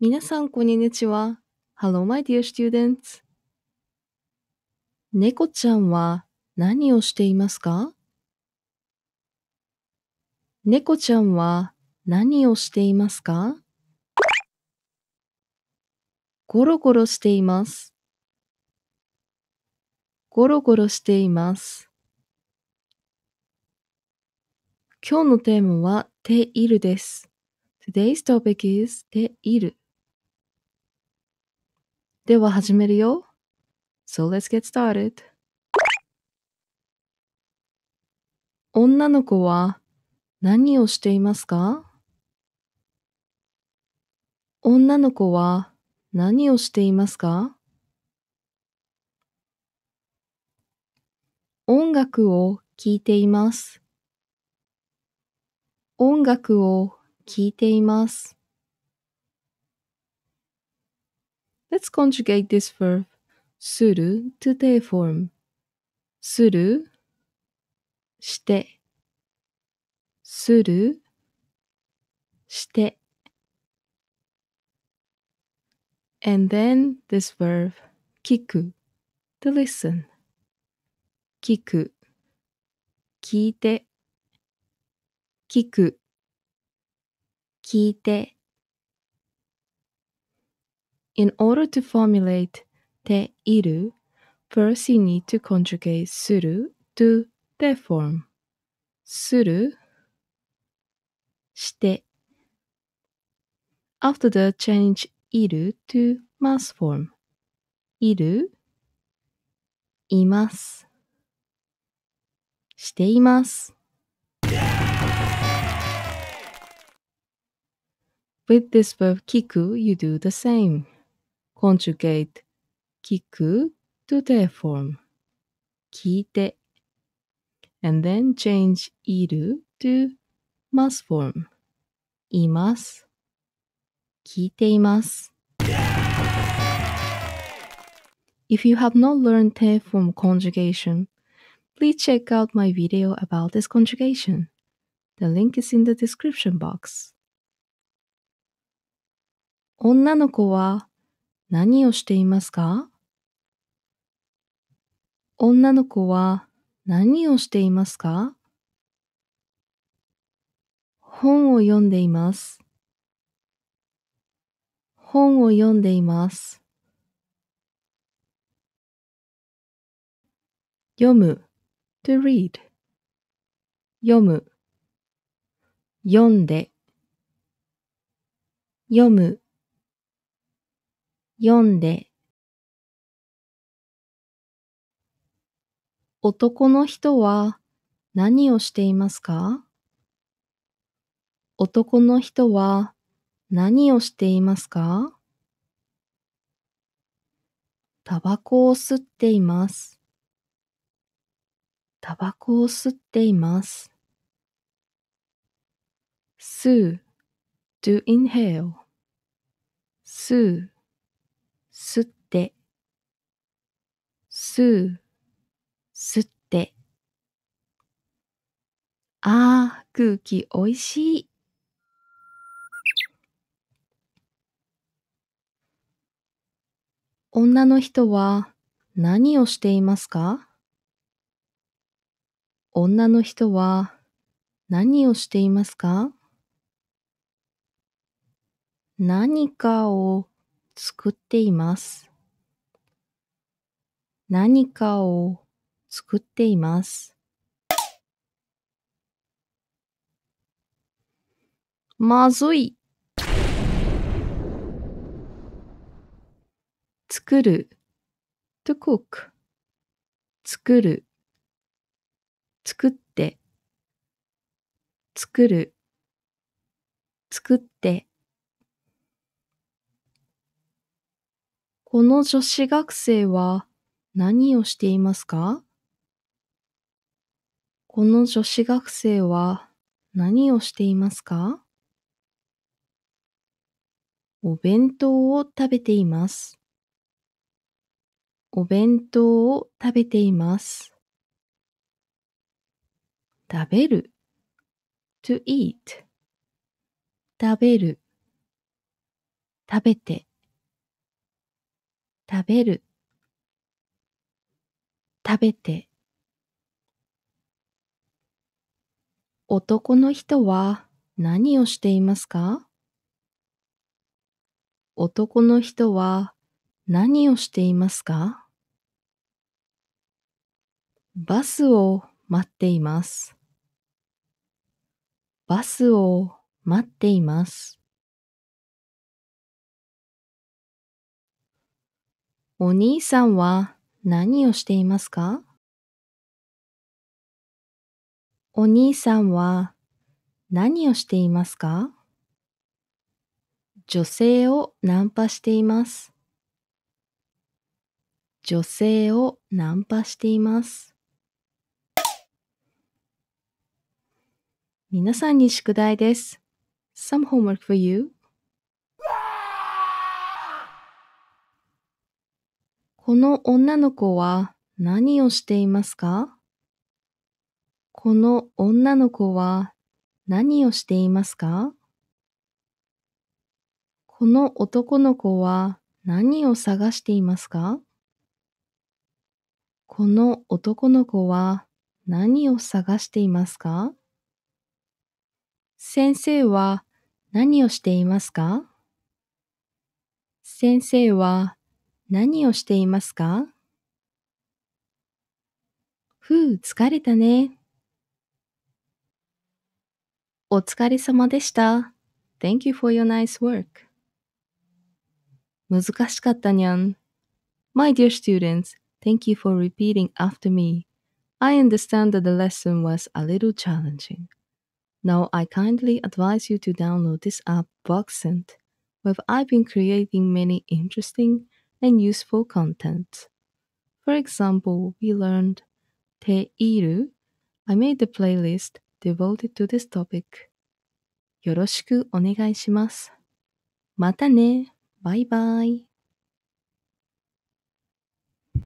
皆さん、こんにちは。Hello, my dear students. 猫ちゃんは何をしていますか猫ちゃんは何をしていますかゴロゴロしています。ゴロゴロしています。今日のテーマは、ているです。Today's topic is ている。では始めるよ。So let's get started. 女の子は何をしていますか女の子は何をしていますか音楽を聴いています。音楽を聴いています。Let's conjugate this verb suru to the form. suru and then this verb kiku to listen 聞く聞いて聞く聞いて in order to formulate iru, First, you need to conjugate suru to the form. shite. After that, change iru to mass form. With this verb kiku, you do the same conjugate 聞く to their form 聞いて and then change いる to mas form います聞いています If you have not learned te form conjugation, please check out my video about this conjugation. The link is in the description box. 女の子は何をしていますか女の子は何をしていますか本を読んでいます。本を読んでいます。読む to read 読む読んで読む読んで男の人は何をしていますか男の人は何をしていますかタバコを吸っています。タバコを吸っています。吸う to inhale 吸うすって、すう、すって。あー、空気おいしい。女の人は何をしていますか女の人は何をしていますか何かを作っています。何かを作っています。まずい。作る。to cook。作る。作って。作る。作って。この女子学生は何をしていますかこの女子学生は何をしていますかお弁当を食べています。お弁当を食べています。食べる to eat 食べる食べて食べる、食べて。男の人は何をしていますか男の人は何をしていますかバスを待っています。バスを待っています。お兄さんは何をしていますかお兄さんは何をしていますか女性をナンパしています。女性をナンパしています。皆さんに宿題です。Some homework for you. この女の子は何をしていますかこの女の子は何をしていますかこの男の子は何を探していますかこの男の子は何を探していますか先生は何をしていますか先生は何をしていますかふう、疲れたね。お疲れ様でした。Thank you for your nice work. 難しかったにゃん。My dear students, thank you for repeating after me. I understand that the lesson was a little challenging. Now I kindly advise you to download this app, Voxent, where I've been creating many interesting and useful content. For example, we learned Te Iru. I made the playlist devoted to this topic. よろしくお願いします。またね。バイバイ。